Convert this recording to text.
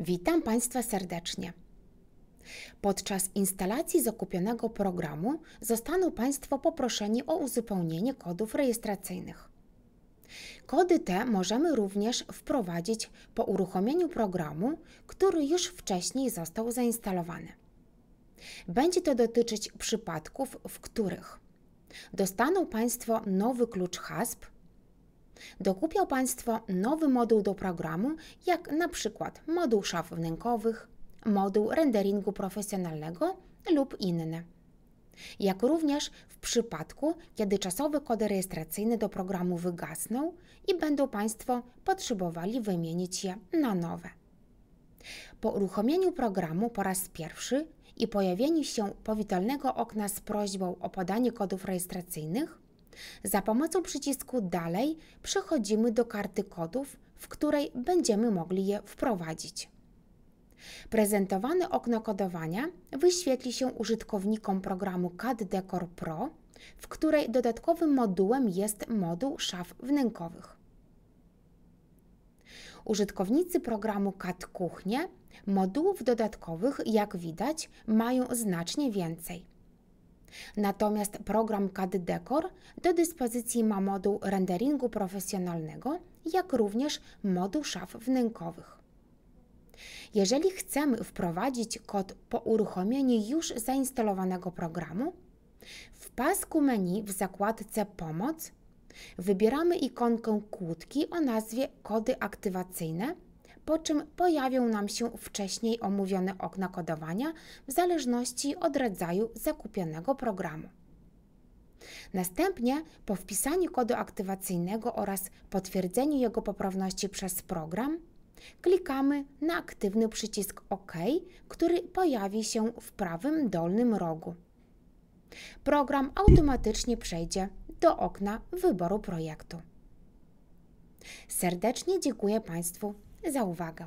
Witam Państwa serdecznie. Podczas instalacji zakupionego programu zostaną Państwo poproszeni o uzupełnienie kodów rejestracyjnych. Kody te możemy również wprowadzić po uruchomieniu programu, który już wcześniej został zainstalowany. Będzie to dotyczyć przypadków, w których dostaną Państwo nowy klucz HASP Dokupią Państwo nowy moduł do programu, jak na przykład moduł szaf wnękowych, moduł renderingu profesjonalnego lub inne. Jak również w przypadku, kiedy czasowe kody rejestracyjne do programu wygasną i będą Państwo potrzebowali wymienić je na nowe. Po uruchomieniu programu po raz pierwszy i pojawieniu się powitalnego okna z prośbą o podanie kodów rejestracyjnych, za pomocą przycisku Dalej przechodzimy do karty kodów, w której będziemy mogli je wprowadzić. Prezentowane okno kodowania wyświetli się użytkownikom programu CAD Decor Pro, w której dodatkowym modułem jest moduł szaf wnękowych. Użytkownicy programu CAD Kuchnie modułów dodatkowych, jak widać, mają znacznie więcej. Natomiast program CAD Decor do dyspozycji ma moduł renderingu profesjonalnego, jak również moduł szaf wnękowych. Jeżeli chcemy wprowadzić kod po uruchomieniu już zainstalowanego programu, w pasku menu w zakładce Pomoc wybieramy ikonkę kłódki o nazwie Kody aktywacyjne – po czym pojawią nam się wcześniej omówione okna kodowania w zależności od rodzaju zakupionego programu. Następnie, po wpisaniu kodu aktywacyjnego oraz potwierdzeniu jego poprawności przez program, klikamy na aktywny przycisk OK, który pojawi się w prawym dolnym rogu. Program automatycznie przejdzie do okna wyboru projektu. Serdecznie dziękuję Państwu za uwagę.